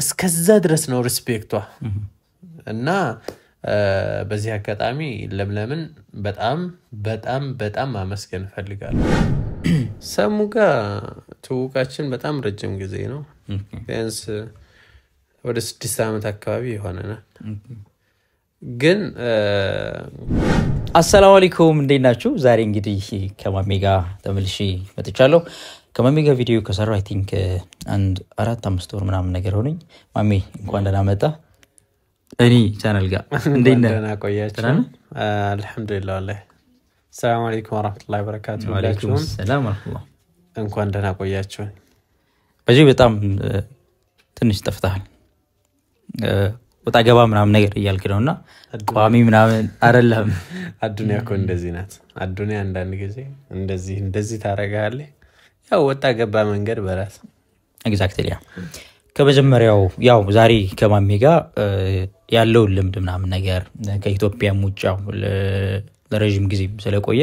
እስከዛ ድረስ ነው ሪስፔክቷ እና በዚህ አጋጣሚ ለምለምን በጣም በጣም በጣም ማመስገን እፈልጋለሁ። ሰሙ ጋር ትውቃችን በጣም ረጅም ጊዜ ነው። ቢያንስ ወደ ስድስት ዓመት አካባቢ ይሆነናል። ግን አሰላሙ አለይኩም እንዴት ናችሁ? ዛሬ እንግዲህ ከማሜ ጋር ተመልሼ መጥቻለሁ። ከማሜ ጋር ቪዲዮ ከሰራሁ አይ ቲንክ አንድ አራት አምስት ወር ምናምን ነገር ሆነኝ። ማሜ እንኳን ደህና መጣ እኔ ቻናል ጋር እንዴት ነህ? ቆያችሁ? አልሐምዱሊላህ ወላሂ። ሰላም አለይኩም ወረሕመቱላሂ ወበረካቱህ። ሰላም ወረሕመቱላህ። እንኳን ደህና ቆያችሁን። በዚህ በጣም ትንሽ ጠፍተሃል። ወጣ ገባ ምናምን ነገር እያልክ ነው እና ቋሚ ምናምን አይደለም። አዱኒያ እኮ እንደዚህ ናት። አዱኒያ አንዳንድ ጊዜ እንደዚህ እንደዚህ ታደርግሃለች። ያው ወጣ ገባ መንገድ በራስ ኤግዛክትሊ። ከመጀመሪያው ያው ዛሬ ከማሜ ጋር ያለውን ልምድ ምናምን ነገር ከኢትዮጵያም ውጭ ለረዥም ጊዜ ስለቆየ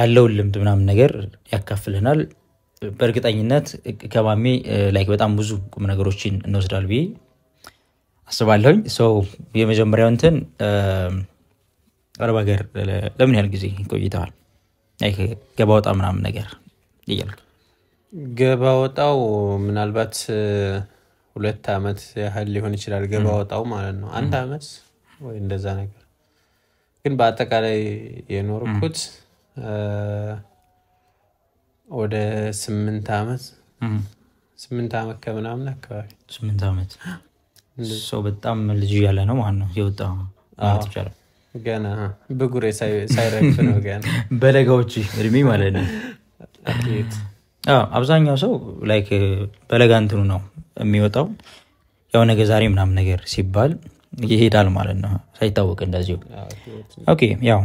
ያለውን ልምድ ምናምን ነገር ያካፍልናል። በእርግጠኝነት ከማሜ ላይክ በጣም ብዙ ቁም ነገሮችን እንወስዳል ብዬ አስባለሁኝ ሰው የመጀመሪያው እንትን አረብ ሀገር ለምን ያህል ጊዜ ቆይተዋል ገባ ወጣ ምናምን ነገር እያል ገባ ወጣው ምናልባት ሁለት አመት ያህል ሊሆን ይችላል ገባ ወጣው ማለት ነው አንድ አመት ወይ እንደዛ ነገር ግን በአጠቃላይ የኖርኩት ወደ ስምንት ዓመት ስምንት አመት ከምናምን አካባቢ ስምንት ዓመት ሰው በጣም ልጅ እያለ ነው ማለት ነው የወጣ ማለት ይቻላል። ገና ብጉሬ ሳይረግፍ ነው ገና በለጋዎች እድሜ ማለት ነው። አብዛኛው ሰው ላይክ በለጋ እንትኑ ነው የሚወጣው። ያው ነገ ዛሬ ምናምን ነገር ሲባል ይሄዳል ማለት ነው ሳይታወቅ እንደዚሁ። ኦኬ ያው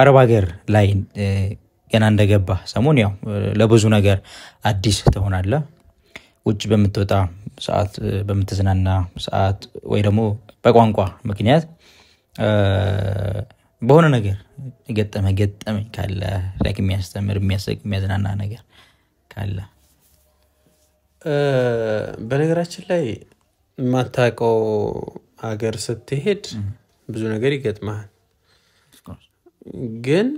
አረብ ሀገር ላይ ገና እንደገባ ሰሞን ያው ለብዙ ነገር አዲስ ትሆናለ። ውጭ በምትወጣ ሰዓት በምትዝናና ሰዓት ወይ ደግሞ በቋንቋ ምክንያት በሆነ ነገር ገጠመ ገጠመ ካለ ላይክ የሚያስተምር የሚያሰቅ የሚያዝናና ነገር ካለ በነገራችን ላይ የማታውቀው ሀገር ስትሄድ ብዙ ነገር ይገጥመሃል ግን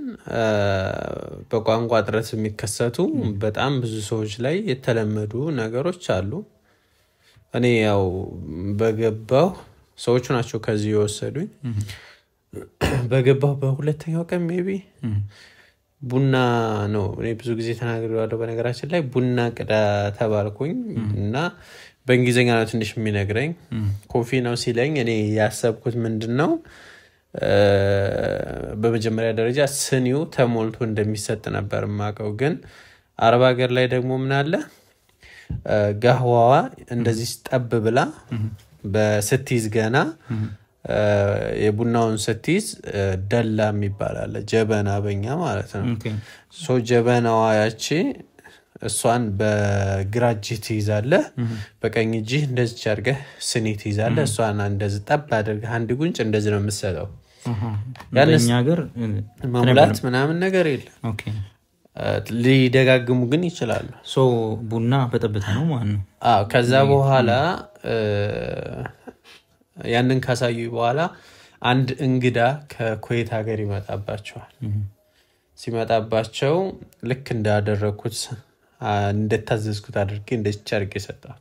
በቋንቋ ጥረት የሚከሰቱ በጣም ብዙ ሰዎች ላይ የተለመዱ ነገሮች አሉ እኔ ያው በገባው ሰዎቹ ናቸው ከዚህ የወሰዱኝ በገባው በሁለተኛው ቀን ሜቢ ቡና ነው እኔ ብዙ ጊዜ ተናግሬዋለሁ በነገራችን ላይ ቡና ቅዳ ተባልኩኝ እና በእንግሊዝኛ ነው ትንሽ የሚነግረኝ ኮፊ ነው ሲለኝ እኔ ያሰብኩት ምንድን ነው በመጀመሪያ ደረጃ ስኒው ተሞልቶ እንደሚሰጥ ነበር ማቀው ግን አረብ ሀገር ላይ ደግሞ ምናለ ጋህዋዋ እንደዚህ ጠብ ብላ በስቲዝ ገና የቡናውን ስትይዝ ደላ የሚባላለ ጀበና በኛ ማለት ነው። ሶ ጀበናዋ ያቺ እሷን በግራ ትይዛለ ትይዛለህ፣ በቀኝ እጅህ እንደዚች አድርገህ ስኒ ትይዛለ እሷን እንደዚ ጠብ አድርገ አንድ ጉንጭ እንደዚህ ነው የምትሰጠው። መሙላት ምናምን ነገር የለም። ሊደጋግሙ ግን ይችላሉ። ቡና በጠብታ ነው ማለት ነው። ከዛ በኋላ ያንን ካሳዩ በኋላ አንድ እንግዳ ከኩዌት ሀገር ይመጣባቸዋል። ሲመጣባቸው ልክ እንዳደረግኩት እንደታዘዝኩት አድርጌ እንደቻ አድርጌ ይሰጣል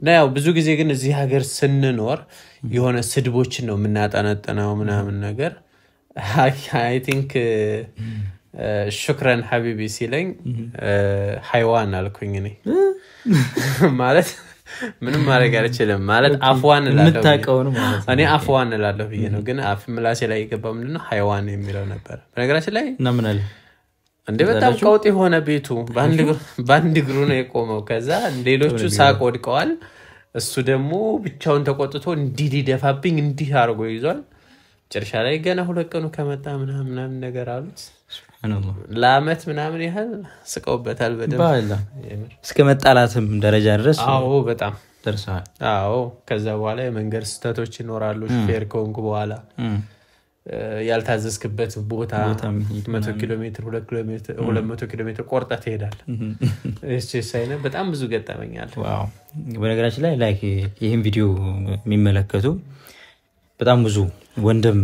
እና ያው ብዙ ጊዜ ግን እዚህ ሀገር ስንኖር የሆነ ስድቦችን ነው የምናጠነጥነው ምናምን ነገር አይ ቲንክ ሹክረን ሀቢቢ ሲለኝ ሀይዋን አልኩኝ እኔ ማለት ምንም ማድረግ አልችልም ማለት አፍዋን ላለሁ እኔ አፍዋን እላለሁ ብዬ ነው ግን አፍ ምላሴ ላይ የገባ ምንድነው ሀይዋን የሚለው ነበር በነገራችን ላይ እናምናል እንዴ በጣም ቀውጥ የሆነ ቤቱ በአንድ እግሩ ነው የቆመው ከዛ ሌሎቹ ሳቅ ወድቀዋል እሱ ደግሞ ብቻውን ተቆጥቶ እንዲህ ሊደፋብኝ እንዲህ አድርጎ ይዟል ጭርሻ ላይ ገና ሁለት ቀኑ ከመጣ ምናምናም ነገር አሉት ለአመት ምናምን ያህል ስቀውበታል በደንብ እስከ መጣላትም ደረጃ ድረስ አዎ በጣም ደርሰዋል አዎ ከዛ በኋላ የመንገድ ስህተቶች ይኖራሉ ሹፌር ከሆንኩ በኋላ ያልታዘዝክበት ቦታ መቶ ኪሎ ሜትር ሁለት ኪሎ ሜትር ቆርጠ ትሄዳል ሳይነ በጣም ብዙ ገጠመኛል በነገራችን ላይ ላይክ ይህን ቪዲዮ የሚመለከቱ በጣም ብዙ ወንድም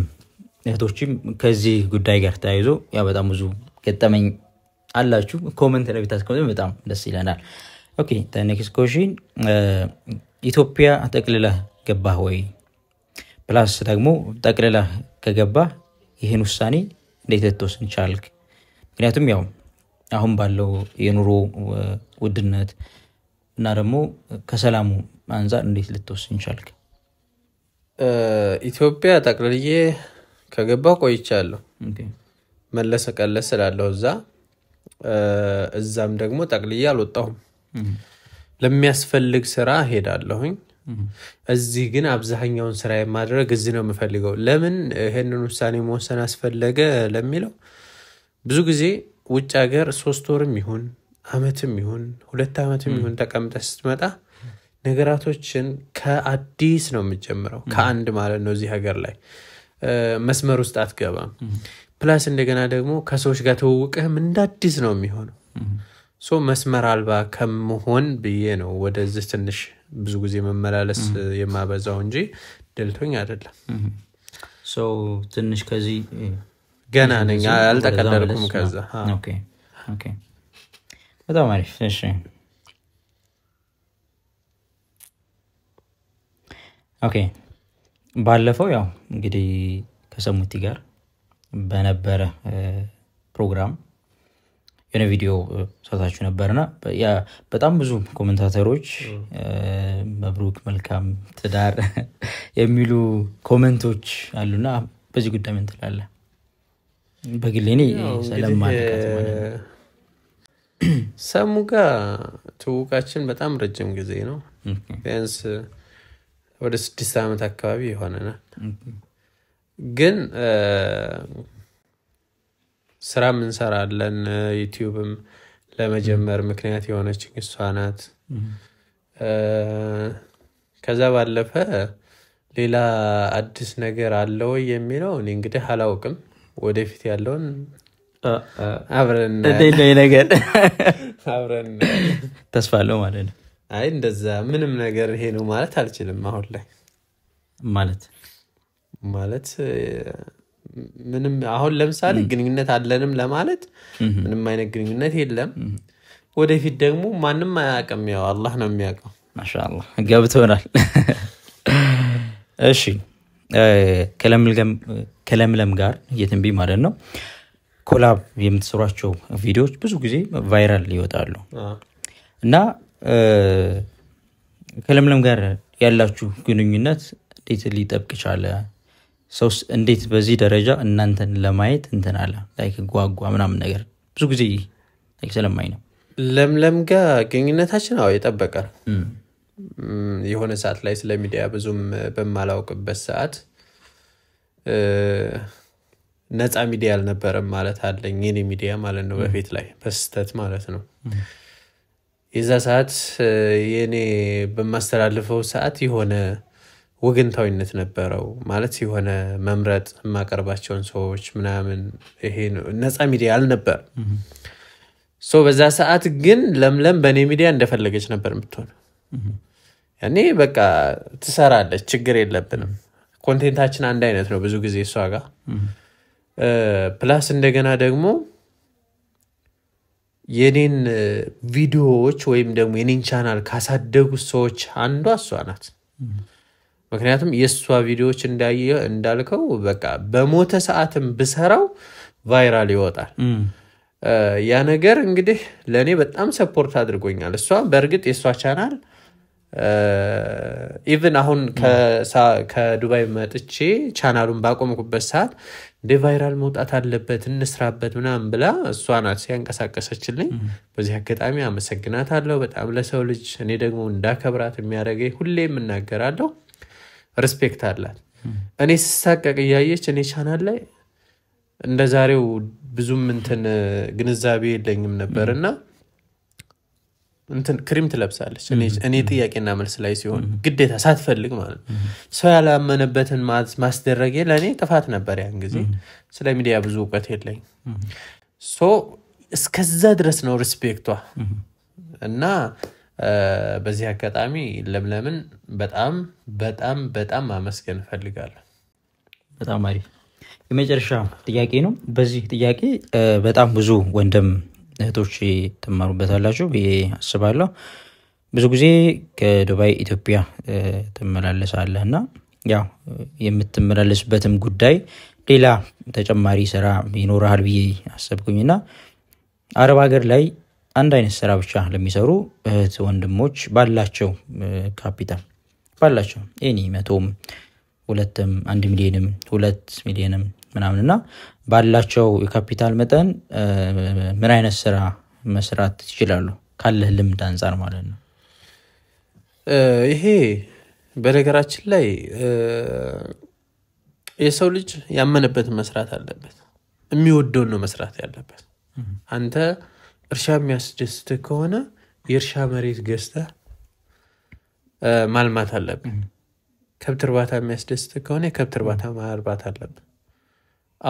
እህቶችም ከዚህ ጉዳይ ጋር ተያይዞ ያው በጣም ብዙ ገጠመኝ አላችሁ ኮመንት ላይ ብታስቀምጡ በጣም ደስ ይለናል። ኦኬ ኔክስት ኮሽን ኢትዮጵያ ጠቅልላ ገባህ ወይ? ፕላስ ደግሞ ጠቅልላ ከገባህ ይህን ውሳኔ እንዴት ልትወስን ቻልክ? ምክንያቱም ያው አሁን ባለው የኑሮ ውድነት እና ደግሞ ከሰላሙ አንጻር እንዴት ልትወስን ቻልክ? ኢትዮጵያ ጠቅልዬ ከገባው ቆይቻለሁ። መለሰ ቀለስ ስላለው እዛ እዛም ደግሞ ጠቅልዬ አልወጣሁም። ለሚያስፈልግ ስራ ሄዳለሁኝ። እዚህ ግን አብዛኛውን ስራ የማድረግ እዚህ ነው የምፈልገው። ለምን ይህንን ውሳኔ መወሰን አስፈለገ ለሚለው ብዙ ጊዜ ውጭ ሀገር ሶስት ወርም ይሁን አመትም ይሁን ሁለት አመትም ይሁን ተቀምጠ ስትመጣ ነገራቶችን ከአዲስ ነው የምጀምረው፣ ከአንድ ማለት ነው እዚህ ሀገር ላይ መስመር ውስጥ አትገባም ፕላስ እንደገና ደግሞ ከሰዎች ጋር ትውውቅህም እንዳዲስ ነው የሚሆነው ሶ መስመር አልባ ከመሆን ብዬ ነው ወደዚህ ትንሽ ብዙ ጊዜ መመላለስ የማበዛው እንጂ ደልቶኝ አደለም ትንሽ ከዚህ ገና ነኝ አልጠቀለልኩም ከዛ በጣም አሪፍ እሺ ኦኬ ባለፈው ያው እንግዲህ ከሰሙቲ ጋር በነበረ ፕሮግራም የሆነ ቪዲዮ ሰታችሁ ነበርና በጣም ብዙ ኮመንታተሮች መብሩክ መልካም ትዳር የሚሉ ኮመንቶች አሉና በዚህ ጉዳይ ምን ትላለህ? በግሌ እኔ ሰሙ ጋር ትውቃችን በጣም ረጅም ጊዜ ነው ቢያንስ ወደ ስድስት ዓመት አካባቢ የሆነናል ግን ስራም እንሰራለን ዩቲዩብም ለመጀመር ምክንያት የሆነችኝ እሷ ናት ከዛ ባለፈ ሌላ አዲስ ነገር አለ ወይ የሚለው እኔ እንግዲህ አላውቅም ወደፊት ያለውን አብረን ነገር አብረን ተስፋ አለው ማለት ነው አይ እንደዛ ምንም ነገር ይሄ ነው ማለት አልችልም። አሁን ላይ ማለት ማለት ምንም አሁን ለምሳሌ ግንኙነት አለንም ለማለት ምንም አይነት ግንኙነት የለም። ወደፊት ደግሞ ማንም አያውቅም፣ ያው አላህ ነው የሚያውቀው። ማሻላ ገብቶናል። እሺ ከለምለም ጋር የትንቢ ማለት ነው ኮላብ የምትሰሯቸው ቪዲዮዎች ብዙ ጊዜ ቫይራል ይወጣሉ እና ከለምለም ጋር ያላችሁ ግንኙነት እንዴት ሊጠብቅ ቻለ? ሰው እንዴት በዚህ ደረጃ እናንተን ለማየት እንትን አለ ላይክ ጓጓ ምናምን ነገር ብዙ ጊዜ ስለማይ ነው። ለምለም ጋር ግንኙነታችን አዎ የጠበቀ የሆነ ሰዓት ላይ ስለ ሚዲያ ብዙም በማላውቅበት ሰዓት ነፃ ሚዲያ አልነበረም ማለት አለኝ የኔ ሚዲያ ማለት ነው። በፊት ላይ በስተት ማለት ነው የዛ ሰዓት የእኔ በማስተላልፈው ሰዓት የሆነ ወገንታዊነት ነበረው ማለት የሆነ መምረጥ የማቀርባቸውን ሰዎች ምናምን ይሄ ነፃ ሚዲያ አልነበር ሶ በዛ ሰዓት ግን ለምለም በእኔ ሚዲያ እንደፈለገች ነበር የምትሆነ እኔ በቃ ትሰራለች ችግር የለብንም ኮንቴንታችን አንድ አይነት ነው ብዙ ጊዜ እሷ ጋር ፕላስ እንደገና ደግሞ የኔን ቪዲዮዎች ወይም ደግሞ የኔን ቻናል ካሳደጉት ሰዎች አንዷ እሷ ናት። ምክንያቱም የእሷ ቪዲዮዎች እንዳየ እንዳልከው በቃ በሞተ ሰዓትም ብሰራው ቫይራል ይወጣል። ያ ነገር እንግዲህ ለእኔ በጣም ሰፖርት አድርጎኛል። እሷ በእርግጥ የእሷ ቻናል ኢቭን አሁን ከዱባይ መጥቼ ቻናሉን ባቆምኩበት ሰዓት እንደ ቫይራል መውጣት አለበት እንስራበት ምናምን ብላ እሷ ናት ሲያንቀሳቀሰችልኝ። በዚህ አጋጣሚ አመሰግናት አለው በጣም ለሰው ልጅ እኔ ደግሞ እንዳከብራት የሚያደርገኝ ሁሌም እናገራለሁ። ሪስፔክት አላት። እኔ ስሳቀቅ እያየች እኔ ቻናል ላይ እንደ ዛሬው ብዙም ምንትን ግንዛቤ የለኝም ነበር እና እንትን ክሪም ትለብሳለች እኔ ጥያቄና መልስ ላይ ሲሆን ግዴታ ሳትፈልግ ማለት ሰው ያላመነበትን ማስደረጌ ለእኔ ጥፋት ነበር ያን ጊዜ ስለ ሚዲያ ብዙ እውቀት የለኝ ሶ እስከዛ ድረስ ነው ሪስፔክቷ እና በዚህ አጋጣሚ ለምለምን በጣም በጣም በጣም ማመስገን እፈልጋለሁ በጣም አሪፍ የመጨረሻ ጥያቄ ነው በዚህ ጥያቄ በጣም ብዙ ወንድም እህቶች ትማሩበታላችሁ ብዬ አስባለሁ። ብዙ ጊዜ ከዱባይ ኢትዮጵያ ትመላለሳለህ እና ያው የምትመላለስበትም ጉዳይ ሌላ ተጨማሪ ስራ ይኖረሃል ብዬ እና አረብ ሀገር ላይ አንድ አይነት ስራ ብቻ ለሚሰሩ እህት ወንድሞች ባላቸው ካፒታል ባላቸው ኒ መቶም ሁለትም አንድ ሚሊዮንም ሁለት ሚሊዮንም ምናምንና ባላቸው የካፒታል መጠን ምን አይነት ስራ መስራት ትችላሉ ካለህ ልምድ አንጻር ማለት ነው ይሄ በነገራችን ላይ የሰው ልጅ ያመነበትን መስራት አለበት የሚወደውን ነው መስራት ያለበት አንተ እርሻ የሚያስደስት ከሆነ የእርሻ መሬት ገዝተ ማልማት አለብን ከብት እርባታ የሚያስደስት ከሆነ የከብት እርባታ ማርባት አለብን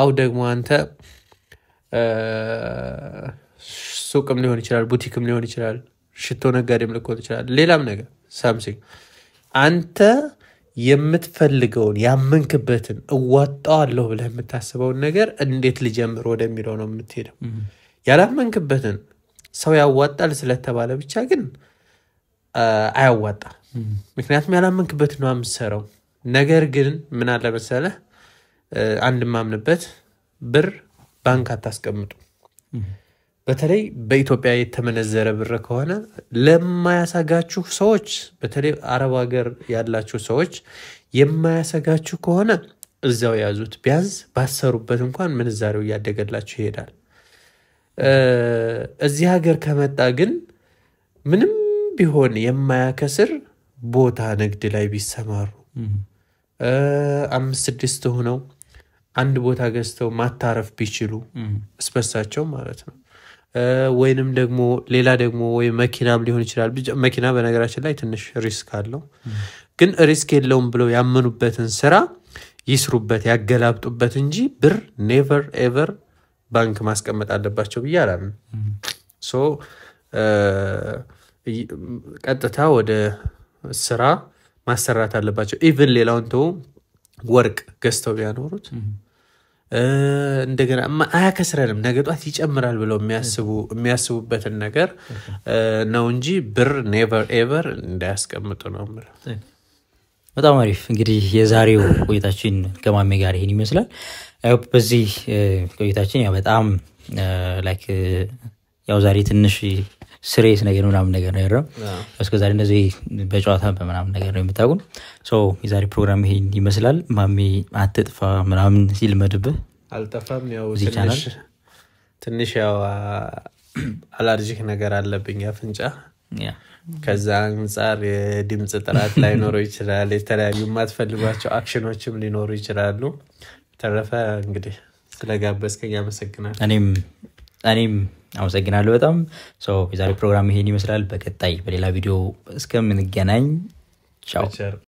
አው ደግሞ አንተ ሱቅም ሊሆን ይችላል፣ ቡቲክም ሊሆን ይችላል፣ ሽቶ ነጋዴም ልኮን ይችላል፣ ሌላም ነገር ሳምሲንግ አንተ የምትፈልገውን ያመንክበትን እዋጣዋለሁ ብለህ የምታስበውን ነገር እንዴት ልጀምር ወደሚለው ነው የምትሄደው። ያላመንክበትን ሰው ያዋጣል ስለተባለ ብቻ ግን አያዋጣ። ምክንያቱም ያላመንክበትን ነው የምትሰራው። ነገር ግን ምን አለ መሰለህ አንድ ማምንበት ብር ባንክ አታስቀምጡ። በተለይ በኢትዮጵያ የተመነዘረ ብር ከሆነ ለማያሰጋችሁ ሰዎች፣ በተለይ አረብ ሀገር ያላችሁ ሰዎች የማያሰጋችሁ ከሆነ እዛው ያዙት። ቢያንስ ባሰሩበት እንኳን ምንዛሬው እያደገላችሁ ይሄዳል። እዚህ ሀገር ከመጣ ግን ምንም ቢሆን የማያከስር ቦታ ንግድ ላይ ቢሰማሩ አምስት ስድስት ሆነው አንድ ቦታ ገዝተው ማታረፍ ቢችሉ እስበሳቸው ማለት ነው። ወይንም ደግሞ ሌላ ደግሞ ወይ መኪናም ሊሆን ይችላል። መኪና በነገራችን ላይ ትንሽ ሪስክ አለው፣ ግን ሪስክ የለውም ብለው ያመኑበትን ስራ ይስሩበት፣ ያገላብጡበት እንጂ ብር ኔቨር ኤቨር ባንክ ማስቀመጥ አለባቸው ብዬ አላምን። ሶ ቀጥታ ወደ ስራ ማሰራት አለባቸው። ኢቨን ሌላውን ተው ወርቅ ገዝተው ቢያኖሩት እንደገና አያከስረንም ነገ ጧት ይጨምራል ብለው የሚያስቡበትን ነገር ነው እንጂ ብር ኔቨር ኤቨር እንዳያስቀምጡ ነው በጣም አሪፍ እንግዲህ የዛሬው ቆይታችን ከማሜ ጋር ይሄን ይመስላል። በዚህ ቆይታችን ያው በጣም ላይክ ያው ዛሬ ትንሽ ስሬት ነገር ምናምን ነገር ነው ያለው እስከዛ እነዚህ በጨዋታ በምናምን ነገር ነው የምታቁን ሰው የዛሬ ፕሮግራም ይሄን ይመስላል ማሚ አትጥፋ ምናምን ሲልመድብህ አልጠፋም ያው ትንሽ ያው አላርጂክ ነገር አለብኝ አፍንጫ ከዛ አንጻር የድምፅ ጥራት ላይኖረው ይችላል የተለያዩ የማትፈልጓቸው አክሽኖችም ሊኖሩ ይችላሉ ተረፈ እንግዲህ ስለጋበዝከኝ ያመሰግናል እኔም አመሰግናለሁ በጣም ሰው የዛሬ ፕሮግራም ይሄን ይመስላል በቀጣይ በሌላ ቪዲዮ እስከምንገናኝ ቻው